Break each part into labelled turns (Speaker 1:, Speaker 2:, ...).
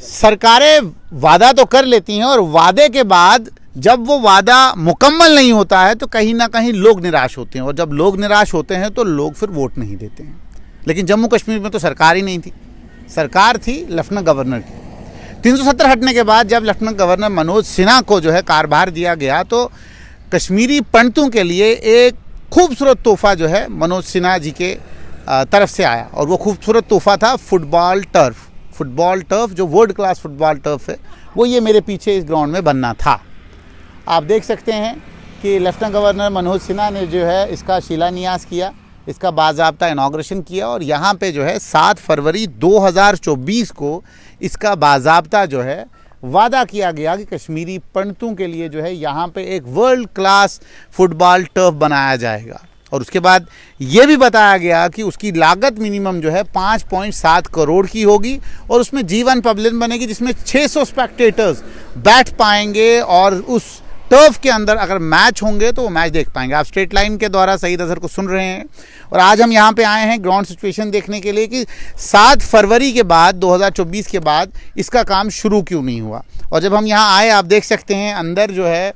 Speaker 1: सरकारें वादा तो कर लेती हैं और वादे के बाद जब वो वादा मुकम्मल नहीं होता है तो कहीं ना कहीं लोग निराश होते हैं और जब लोग निराश होते हैं तो लोग फिर वोट नहीं देते हैं लेकिन जम्मू कश्मीर में तो सरकार ही नहीं थी सरकार थी लेफ्टिनेंट गवर्नर की 370 हटने के बाद जब लेफ्टिनेंट गवर्नर मनोज सिन्हा को जो है कारभार दिया गया तो कश्मीरी पंडितों के लिए एक खूबसूरत तोहफा जो है मनोज सिन्हा जी के तरफ से आया और वो खूबसूरत तोहफा था फुटबॉल टर्फ फुटबॉल टर्फ जो वर्ल्ड क्लास फुटबॉल टर्फ है वो ये मेरे पीछे इस ग्राउंड में बनना था आप देख सकते हैं कि लेफ्टिनेंट गवर्नर मनोज सिन्हा ने जो है इसका शिलान्यास किया इसका बाबा इनाग्रेशन किया और यहाँ पे जो है सात फरवरी 2024 को इसका बाबा जो है वादा किया गया कि कश्मीरी पंडितों के लिए जो है यहाँ पे एक वर्ल्ड क्लास फुटबॉल टर्फ बनाया जाएगा और उसके बाद ये भी बताया गया कि उसकी लागत मिनिमम जो है पाँच पॉइंट सात करोड़ की होगी और उसमें जीवन पब्लिन बनेगी जिसमें 600 स्पेक्टेटर्स बैठ पाएंगे और उस टर्फ के अंदर अगर मैच होंगे तो वो मैच देख पाएंगे आप स्ट्रेट लाइन के द्वारा सईद अजहर को सुन रहे हैं और आज हम यहाँ पे आए हैं ग्राउंड सिचुएशन देखने के लिए कि सात फरवरी के बाद 2024 के बाद इसका काम शुरू क्यों नहीं हुआ और जब हम यहाँ आए आप देख सकते हैं अंदर जो है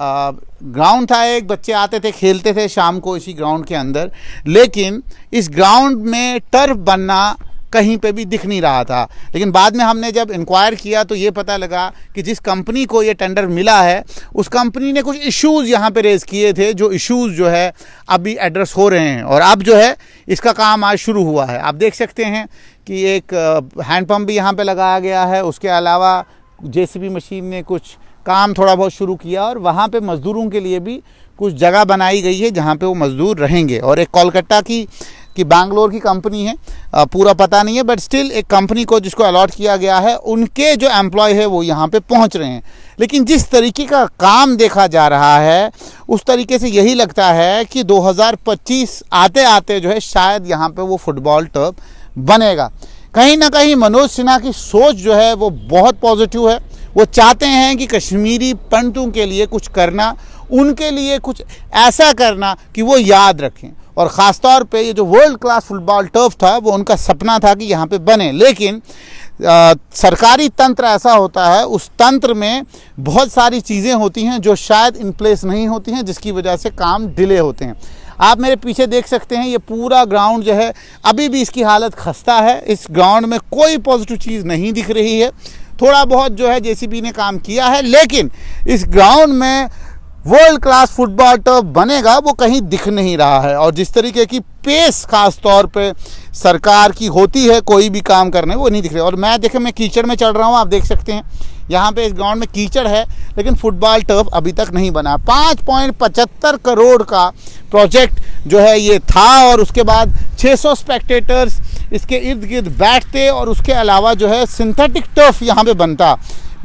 Speaker 1: ग्राउंड था एक बच्चे आते थे खेलते थे शाम को इसी ग्राउंड के अंदर लेकिन इस ग्राउंड में टर्फ बनना कहीं पे भी दिख नहीं रहा था लेकिन बाद में हमने जब इंक्वायर किया तो ये पता लगा कि जिस कंपनी को ये टेंडर मिला है उस कंपनी ने कुछ इश्यूज यहाँ पे रेज़ किए थे जो इश्यूज जो है अभी एड्रेस हो रहे हैं और अब जो है इसका काम आज शुरू हुआ है आप देख सकते हैं कि एक हैंडपम्प भी यहाँ पर लगाया गया है उसके अलावा जे मशीन ने कुछ काम थोड़ा बहुत शुरू किया और वहाँ पे मज़दूरों के लिए भी कुछ जगह बनाई गई है जहाँ पे वो मज़दूर रहेंगे और एक कोलकाता की कि बैंगलोर की कंपनी है पूरा पता नहीं है बट स्टिल एक कंपनी को जिसको अलॉट किया गया है उनके जो एम्प्लॉय है वो यहाँ पे पहुँच रहे हैं लेकिन जिस तरीके का काम देखा जा रहा है उस तरीके से यही लगता है कि 2025 आते आते जो है शायद यहाँ पे वो फुटबॉल टर्फ बनेगा कहीं ना कहीं मनोज सिन्हा की सोच जो है वो बहुत पॉजिटिव है वो चाहते हैं कि कश्मीरी पंडितों के लिए कुछ करना उनके लिए कुछ ऐसा करना कि वो याद रखें और ख़ास तौर पे ये जो वर्ल्ड क्लास फुटबॉल टर्फ था वो उनका सपना था कि यहाँ पे बने लेकिन आ, सरकारी तंत्र ऐसा होता है उस तंत्र में बहुत सारी चीज़ें होती हैं जो शायद इन प्लेस नहीं होती हैं जिसकी वजह से काम डिले होते हैं आप मेरे पीछे देख सकते हैं ये पूरा ग्राउंड जो है अभी भी इसकी हालत खस्ता है इस ग्राउंड में कोई पॉजिटिव चीज़ नहीं दिख रही है थोड़ा बहुत जो है जेसीबी ने काम किया है लेकिन इस ग्राउंड में वर्ल्ड क्लास फुटबॉल टर्फ बनेगा वो कहीं दिख नहीं रहा है और जिस तरीके की पेस खास तौर पे सरकार की होती है कोई भी काम करने वो नहीं दिख रहा और मैं देखें मैं कीचड़ में चढ़ रहा हूँ आप देख सकते हैं यहाँ पे इस ग्राउंड में कीचड़ है लेकिन फुटबॉल टर्फ अभी तक नहीं बना पाँच पॉइंट पचहत्तर करोड़ का प्रोजेक्ट जो है ये था और उसके बाद 600 स्पेक्टेटर्स इसके इर्द गिर्द बैठते और उसके अलावा जो है सिंथेटिक टर्फ यहाँ पे बनता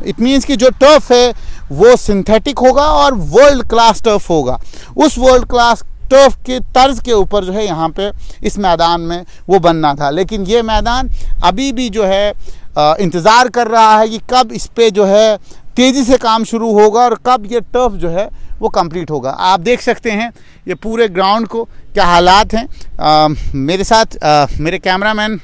Speaker 1: इट मीन्स कि जो टर्फ है वो सिंथेटिक होगा और वर्ल्ड क्लास टर्फ होगा उस वर्ल्ड क्लास टर्फ के तर्ज के ऊपर जो है यहाँ पे इस मैदान में वो बनना था लेकिन ये मैदान अभी भी जो है इंतज़ार कर रहा है कि कब इस पर जो है तेज़ी से काम शुरू होगा और कब ये टर्फ जो है वो कंप्लीट होगा आप देख सकते हैं ये पूरे ग्राउंड को क्या हालात हैं मेरे साथ आ, मेरे कैमरामैन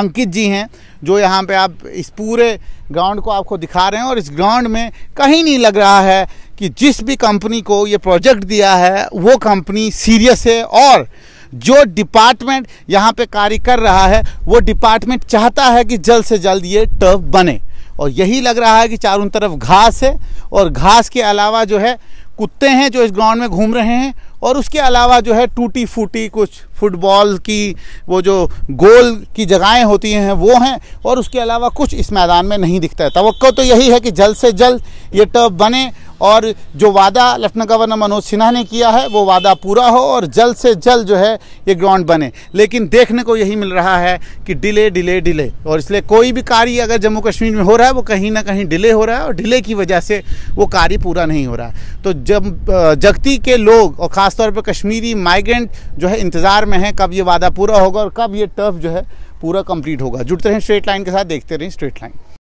Speaker 1: अंकित जी हैं जो यहाँ पे आप इस पूरे ग्राउंड को आपको दिखा रहे हैं और इस ग्राउंड में कहीं नहीं लग रहा है कि जिस भी कंपनी को ये प्रोजेक्ट दिया है वो कंपनी सीरियस है और जो डिपार्टमेंट यहाँ पे कार्य कर रहा है वो डिपार्टमेंट चाहता है कि जल्द से जल्द ये टर्फ बने और यही लग रहा है कि चारों तरफ घास है और घास के अलावा जो है कुत्ते हैं जो इस ग्राउंड में घूम रहे हैं और उसके अलावा जो है टूटी फूटी कुछ फुटबॉल की वो जो गोल की जगहें होती हैं वो हैं और उसके अलावा कुछ इस मैदान में नहीं दिखता है तो यही है कि जल्द से जल्द ये टर्फ बने और जो वादा लेफ्टिनेंट गवर्नर मनोज सिन्हा ने किया है वो वादा पूरा हो और जल्द से जल्द जो है ये ग्राउंड बने लेकिन देखने को यही मिल रहा है कि डिले डिले डिले और इसलिए कोई भी कार्य अगर जम्मू कश्मीर में हो रहा है वो कहीं ना कहीं डिले हो रहा है और डिले की वजह से वो कार्य पूरा नहीं हो रहा है तो जब जगती के लोग और ख़ासतौर पर कश्मीरी माइग्रेंट जो है इंतज़ार में है कब ये वादा पूरा होगा और कब ये टर्फ जो है पूरा कंप्लीट होगा जुड़ते रहें स्ट्रेट लाइन के साथ देखते रहें स्ट्रेट लाइन